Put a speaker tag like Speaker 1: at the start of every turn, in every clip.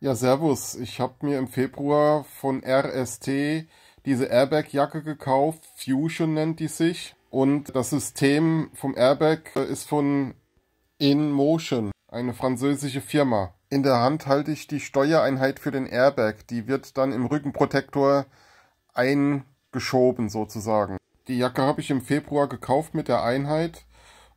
Speaker 1: Ja, servus. Ich habe mir im Februar von RST diese Airbag-Jacke gekauft. Fusion nennt die sich. Und das System vom Airbag ist von InMotion, eine französische Firma. In der Hand halte ich die Steuereinheit für den Airbag. Die wird dann im Rückenprotektor eingeschoben sozusagen. Die Jacke habe ich im Februar gekauft mit der Einheit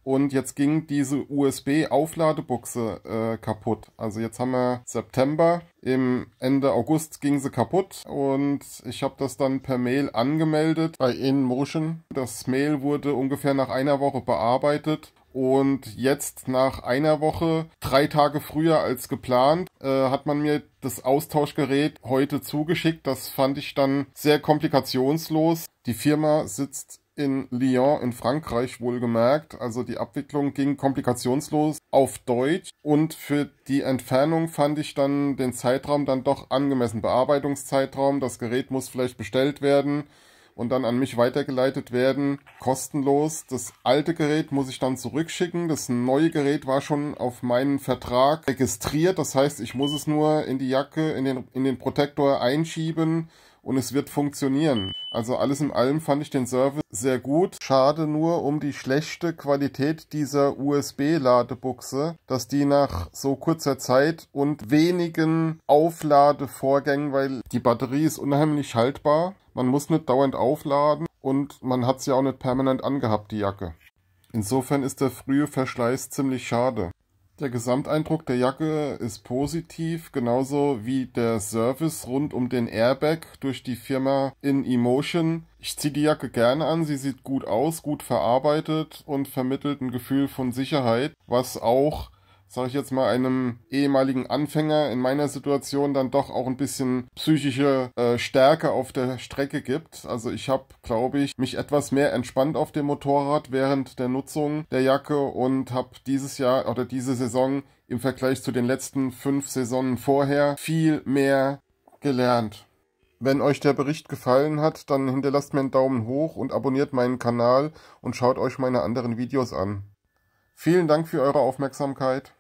Speaker 1: und jetzt ging diese USB-Aufladebuchse äh, kaputt. Also jetzt haben wir September. Im Ende August ging sie kaputt und ich habe das dann per Mail angemeldet bei InMotion. Das Mail wurde ungefähr nach einer Woche bearbeitet und jetzt nach einer Woche, drei Tage früher als geplant, äh, hat man mir das Austauschgerät heute zugeschickt. Das fand ich dann sehr komplikationslos. Die Firma sitzt in Lyon in Frankreich wohlgemerkt. Also die Abwicklung ging komplikationslos auf Deutsch und für die Entfernung fand ich dann den Zeitraum dann doch angemessen. Bearbeitungszeitraum, das Gerät muss vielleicht bestellt werden und dann an mich weitergeleitet werden, kostenlos. Das alte Gerät muss ich dann zurückschicken. Das neue Gerät war schon auf meinen Vertrag registriert. Das heißt, ich muss es nur in die Jacke, in den, in den Protektor einschieben und es wird funktionieren. Also alles in allem fand ich den Service sehr gut. Schade nur um die schlechte Qualität dieser USB-Ladebuchse, dass die nach so kurzer Zeit und wenigen Aufladevorgängen, weil die Batterie ist unheimlich haltbar, man muss nicht dauernd aufladen und man hat sie auch nicht permanent angehabt, die Jacke. Insofern ist der frühe Verschleiß ziemlich schade. Der Gesamteindruck der Jacke ist positiv, genauso wie der Service rund um den Airbag durch die Firma In Emotion. Ich ziehe die Jacke gerne an, sie sieht gut aus, gut verarbeitet und vermittelt ein Gefühl von Sicherheit, was auch sage ich jetzt mal, einem ehemaligen Anfänger in meiner Situation dann doch auch ein bisschen psychische äh, Stärke auf der Strecke gibt. Also ich habe, glaube ich, mich etwas mehr entspannt auf dem Motorrad während der Nutzung der Jacke und habe dieses Jahr oder diese Saison im Vergleich zu den letzten fünf Saisonen vorher viel mehr gelernt. Wenn euch der Bericht gefallen hat, dann hinterlasst mir einen Daumen hoch und abonniert meinen Kanal und schaut euch meine anderen Videos an. Vielen Dank für eure Aufmerksamkeit.